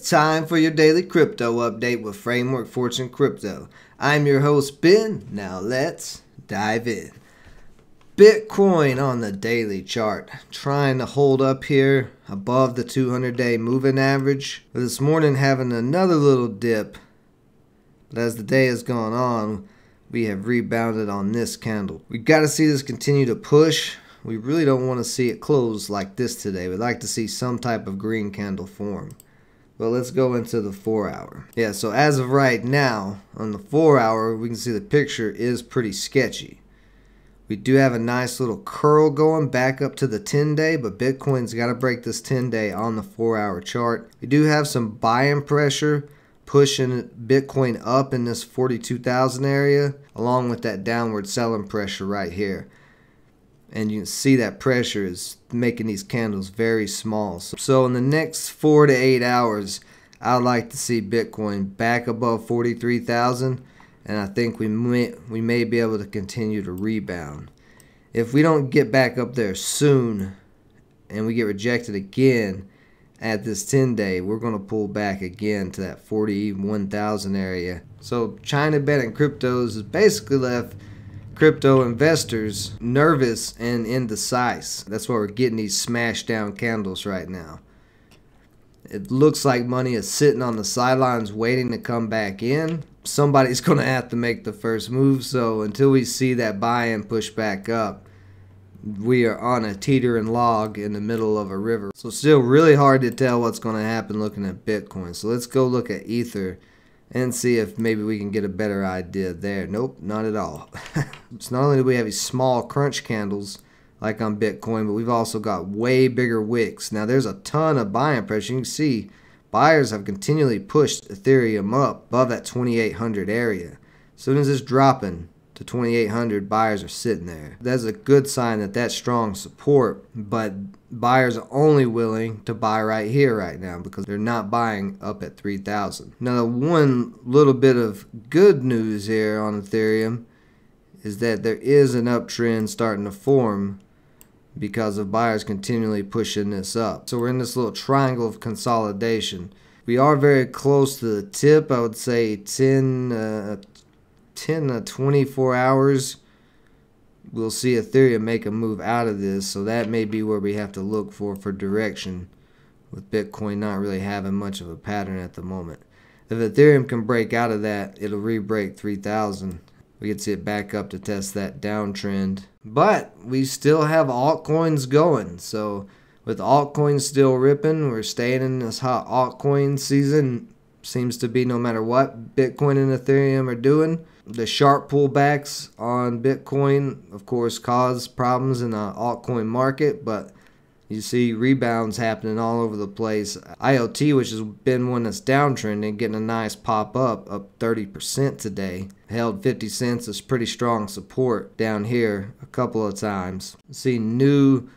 It's time for your daily crypto update with Framework Fortune Crypto. I'm your host, Ben. Now let's dive in. Bitcoin on the daily chart, trying to hold up here above the 200 day moving average. This morning, having another little dip. But as the day has gone on, we have rebounded on this candle. We've got to see this continue to push. We really don't want to see it close like this today. We'd like to see some type of green candle form. Well, let's go into the four hour. Yeah, so as of right now, on the four hour, we can see the picture is pretty sketchy. We do have a nice little curl going back up to the 10 day, but Bitcoin's got to break this 10 day on the four hour chart. We do have some buying pressure pushing Bitcoin up in this 42,000 area, along with that downward selling pressure right here and you can see that pressure is making these candles very small. So in the next four to eight hours, I'd like to see Bitcoin back above 43,000 and I think we may, we may be able to continue to rebound. If we don't get back up there soon and we get rejected again at this 10 day, we're going to pull back again to that 41,000 area. So China bet cryptos is basically left crypto investors nervous and indecisive. That's why we're getting these smashed down candles right now. It looks like money is sitting on the sidelines waiting to come back in. Somebody's going to have to make the first move. So until we see that buy-in push back up, we are on a teetering log in the middle of a river. So still really hard to tell what's going to happen looking at Bitcoin. So let's go look at Ether and see if maybe we can get a better idea there. Nope, not at all. so not only do we have these small crunch candles like on Bitcoin, but we've also got way bigger wicks. Now there's a ton of buying pressure. You can see buyers have continually pushed Ethereum up above that 2800 area. As soon as it's dropping, to 2,800 buyers are sitting there. That's a good sign that that's strong support, but buyers are only willing to buy right here right now because they're not buying up at 3,000. Now, one little bit of good news here on Ethereum is that there is an uptrend starting to form because of buyers continually pushing this up. So we're in this little triangle of consolidation. We are very close to the tip. I would say 10, uh, 10 to 24 hours, we'll see Ethereum make a move out of this. So that may be where we have to look for for direction with Bitcoin not really having much of a pattern at the moment. If Ethereum can break out of that, it'll re-break 3,000. We could see it back up to test that downtrend. But we still have altcoins going. So with altcoins still ripping, we're staying in this hot altcoin season. Seems to be no matter what Bitcoin and Ethereum are doing the sharp pullbacks on Bitcoin, of course, cause problems in the altcoin market, but you see rebounds happening all over the place. IoT, which has been one that's downtrending, getting a nice pop up, up 30% today. Held 50 cents is pretty strong support down here a couple of times. See new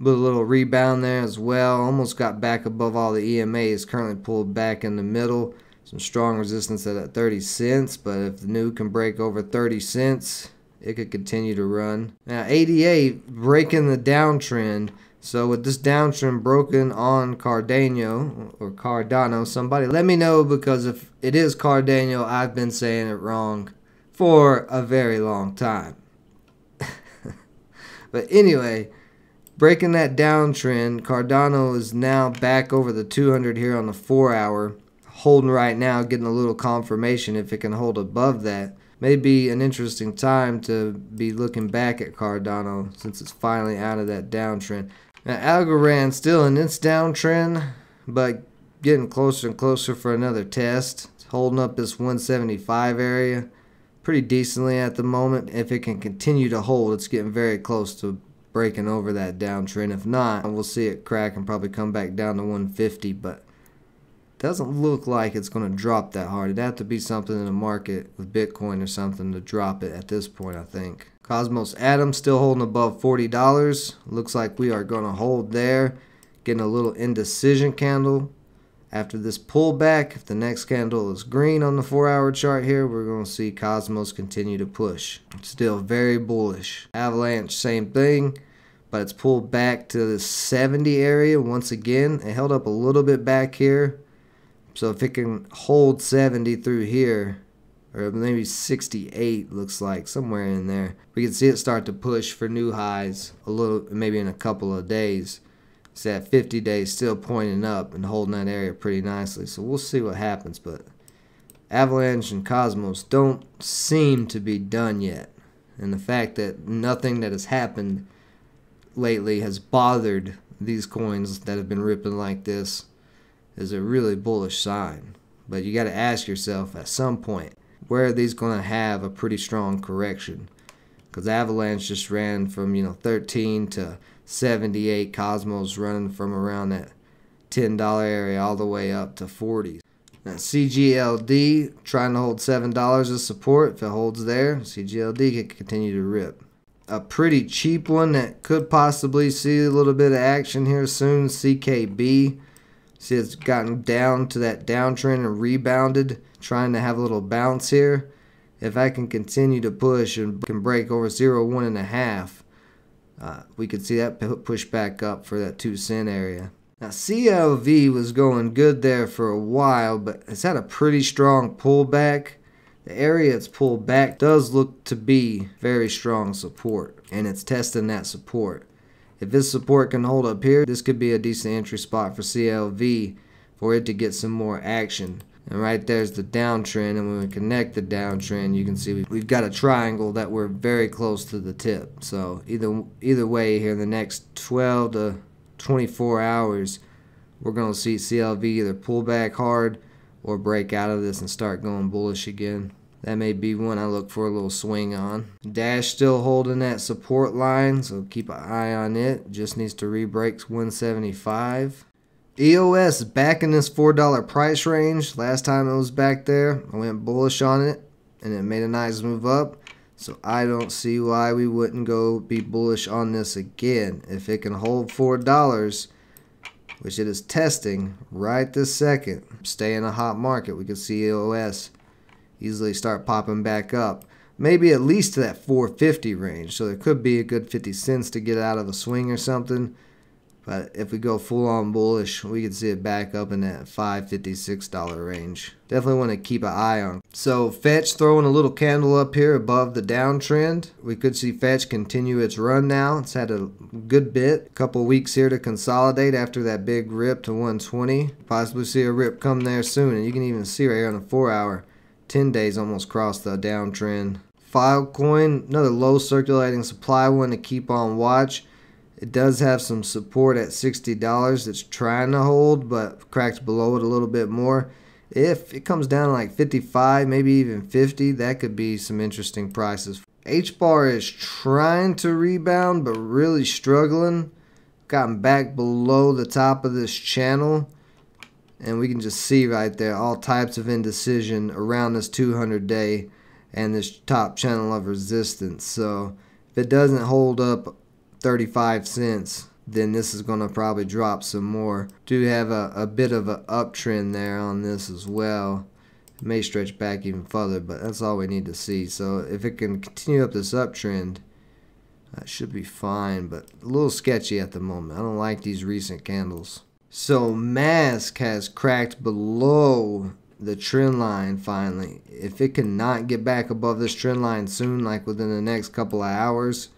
but a little rebound there as well. Almost got back above all the EMAs. currently pulled back in the middle some strong resistance at, that 30 cents, but if the new can break over 30 cents, it could continue to run. Now 88 breaking the downtrend. So with this downtrend broken on Cardano or Cardano, somebody let me know because if it is Cardano, I've been saying it wrong for a very long time. but anyway, breaking that downtrend, Cardano is now back over the 200 here on the 4 hour holding right now, getting a little confirmation if it can hold above that. May be an interesting time to be looking back at Cardano since it's finally out of that downtrend. Now, Algorand still in its downtrend, but getting closer and closer for another test. It's holding up this 175 area pretty decently at the moment. If it can continue to hold, it's getting very close to breaking over that downtrend. If not, we'll see it crack and probably come back down to 150, but doesn't look like it's going to drop that hard. It'd have to be something in the market with Bitcoin or something to drop it at this point, I think. Cosmos Atom still holding above $40. Looks like we are going to hold there. Getting a little indecision candle. After this pullback, if the next candle is green on the 4-hour chart here, we're going to see Cosmos continue to push. Still very bullish. Avalanche, same thing but it's pulled back to the 70 area once again. It held up a little bit back here, so if it can hold 70 through here, or maybe 68 looks like, somewhere in there, we can see it start to push for new highs a little, maybe in a couple of days. It's at 50 days still pointing up and holding that area pretty nicely. So we'll see what happens, but Avalanche and Cosmos don't seem to be done yet. And the fact that nothing that has happened lately has bothered these coins that have been ripping like this is a really bullish sign. But you got to ask yourself at some point, where are these going to have a pretty strong correction? Because Avalanche just ran from, you know, 13 to 78. Cosmos running from around that $10 area all the way up to 40. Now, CGLD trying to hold $7 as support. If it holds there, CGLD can continue to rip. A pretty cheap one that could possibly see a little bit of action here soon, CKB. See, it's gotten down to that downtrend and rebounded, trying to have a little bounce here. If I can continue to push and can break over zero one and a half, uh, we could see that push back up for that two cent area. Now CLV was going good there for a while, but it's had a pretty strong pullback. The area it's pulled back does look to be very strong support, and it's testing that support. If this support can hold up here, this could be a decent entry spot for CLV for it to get some more action. And right there's the downtrend, and when we connect the downtrend, you can see we've got a triangle that we're very close to the tip. So either either way here in the next 12 to 24 hours, we're going to see CLV either pull back hard or break out of this and start going bullish again. That may be one I look for a little swing on. Dash still holding that support line, so keep an eye on it. Just needs to re 175. EOS back in this $4 price range. Last time it was back there, I went bullish on it, and it made a nice move up. So I don't see why we wouldn't go be bullish on this again. If it can hold $4, which it is testing right this second, stay in a hot market. We can see EOS easily start popping back up. Maybe at least to that 450 range. So there could be a good 50 cents to get out of a swing or something. But if we go full on bullish, we could see it back up in that 556 dollars range. Definitely want to keep an eye on. So Fetch throwing a little candle up here above the downtrend. We could see Fetch continue its run now. It's had a good bit, a couple weeks here to consolidate after that big rip to 120. Possibly see a rip come there soon. And you can even see right here on the 4 hour. 10 days almost crossed the downtrend. Filecoin, another low circulating supply one to keep on watch. It does have some support at $60 it's trying to hold, but cracked below it a little bit more. If it comes down like 55, maybe even 50, that could be some interesting prices. H-Bar is trying to rebound, but really struggling. Gotten back below the top of this channel and we can just see right there all types of indecision around this 200 day and this top channel of resistance so if it doesn't hold up 35 cents then this is going to probably drop some more do have a, a bit of an uptrend there on this as well it may stretch back even further but that's all we need to see so if it can continue up this uptrend that should be fine but a little sketchy at the moment i don't like these recent candles so Mask has cracked below the trend line finally. If it cannot get back above this trend line soon, like within the next couple of hours,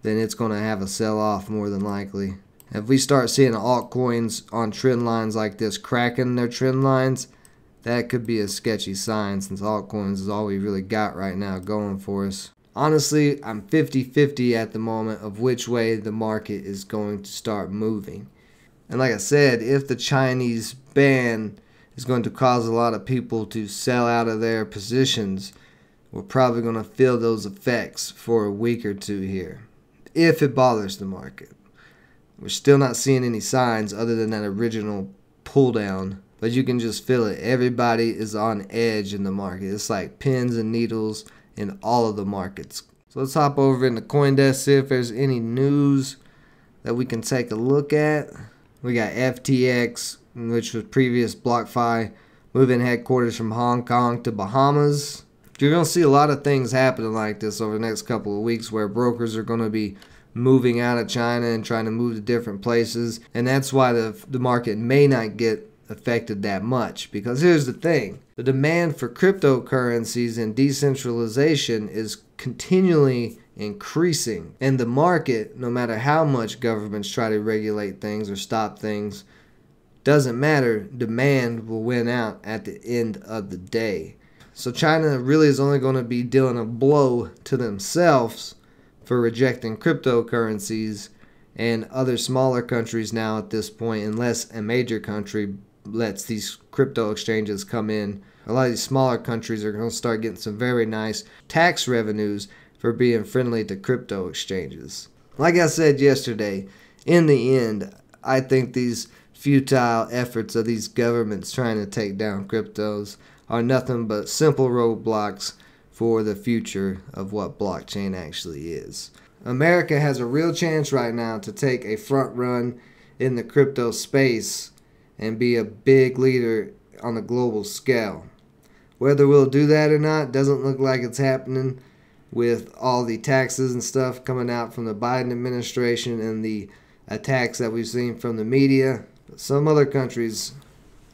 then it's going to have a sell off more than likely. If we start seeing altcoins on trend lines like this cracking their trend lines, that could be a sketchy sign since altcoins is all we really got right now going for us. Honestly, I'm 50-50 at the moment of which way the market is going to start moving. And like I said, if the Chinese ban is going to cause a lot of people to sell out of their positions, we're probably going to feel those effects for a week or two here, if it bothers the market. We're still not seeing any signs other than that original pull down, but you can just feel it. Everybody is on edge in the market. It's like pins and needles in all of the markets. So let's hop over into CoinDesk, see if there's any news that we can take a look at. We got FTX, which was previous BlockFi, moving headquarters from Hong Kong to Bahamas. You're going to see a lot of things happening like this over the next couple of weeks where brokers are going to be moving out of China and trying to move to different places. And that's why the, the market may not get affected that much. Because here's the thing the demand for cryptocurrencies and decentralization is continually increasing. And the market, no matter how much governments try to regulate things or stop things, doesn't matter. Demand will win out at the end of the day. So China really is only going to be dealing a blow to themselves for rejecting cryptocurrencies and other smaller countries now at this point, unless a major country lets these crypto exchanges come in. A lot of these smaller countries are going to start getting some very nice tax revenues for being friendly to crypto exchanges. Like I said yesterday, in the end, I think these futile efforts of these governments trying to take down cryptos are nothing but simple roadblocks for the future of what blockchain actually is. America has a real chance right now to take a front run in the crypto space and be a big leader on a global scale. Whether we'll do that or not doesn't look like it's happening, with all the taxes and stuff coming out from the Biden administration and the attacks that we've seen from the media. Some other countries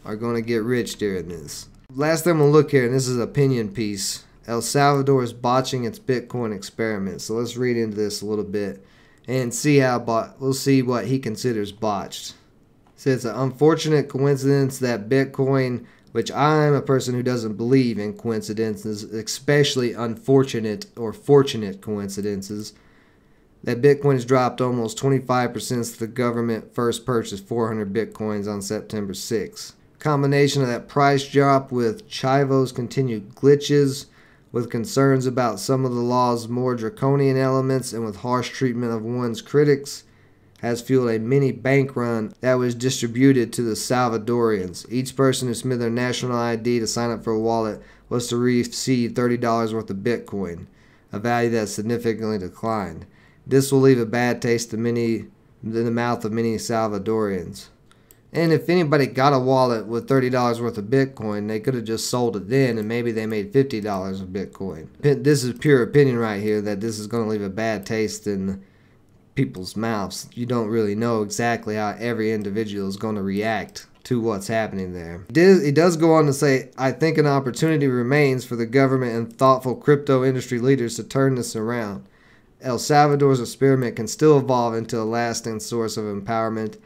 are going to get rich during this. Last thing we'll look here, and this is an opinion piece. El Salvador is botching its Bitcoin experiment. So let's read into this a little bit and see how bot. We'll see what he considers botched. It says it's an unfortunate coincidence that Bitcoin which I'm a person who doesn't believe in coincidences, especially unfortunate or fortunate coincidences, that Bitcoin has dropped almost 25% since the government first purchased 400 Bitcoins on September 6. Combination of that price drop with Chivo's continued glitches, with concerns about some of the law's more draconian elements, and with harsh treatment of one's critics has fueled a mini bank run that was distributed to the Salvadorians. Each person who submitted their national ID to sign up for a wallet was to receive $30 worth of Bitcoin, a value that significantly declined. This will leave a bad taste in, many, in the mouth of many Salvadorians. And if anybody got a wallet with $30 worth of Bitcoin, they could have just sold it then and maybe they made $50 of Bitcoin. This is pure opinion right here that this is going to leave a bad taste in people's mouths, you don't really know exactly how every individual is going to react to what's happening there. It does go on to say, I think an opportunity remains for the government and thoughtful crypto industry leaders to turn this around. El Salvador's experiment can still evolve into a lasting source of empowerment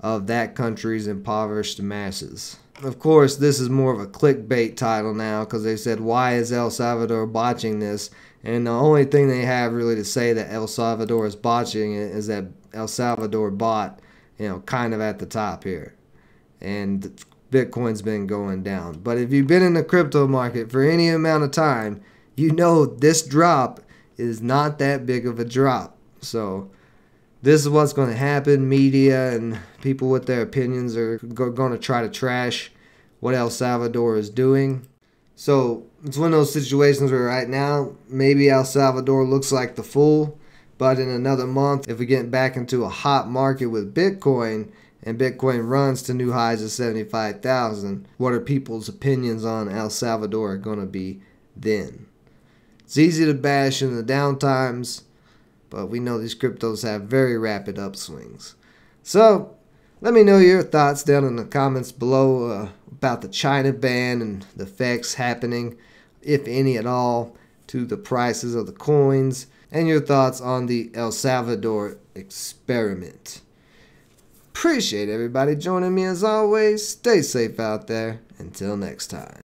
of that country's impoverished masses. Of course, this is more of a clickbait title now because they said, Why is El Salvador botching this? And the only thing they have really to say that El Salvador is botching it is that El Salvador bought, you know, kind of at the top here. And Bitcoin's been going down. But if you've been in the crypto market for any amount of time, you know this drop is not that big of a drop. So this is what's going to happen. Media and people with their opinions are going to try to trash what El Salvador is doing. So it's one of those situations where right now, maybe El Salvador looks like the fool, but in another month, if we get back into a hot market with Bitcoin and Bitcoin runs to new highs of 75,000, what are people's opinions on El Salvador going to be then? It's easy to bash in the downtimes, but we know these cryptos have very rapid upswings. So let me know your thoughts down in the comments below uh, about the China ban and the effects happening, if any at all, to the prices of the coins, and your thoughts on the El Salvador experiment. Appreciate everybody joining me as always. Stay safe out there. Until next time.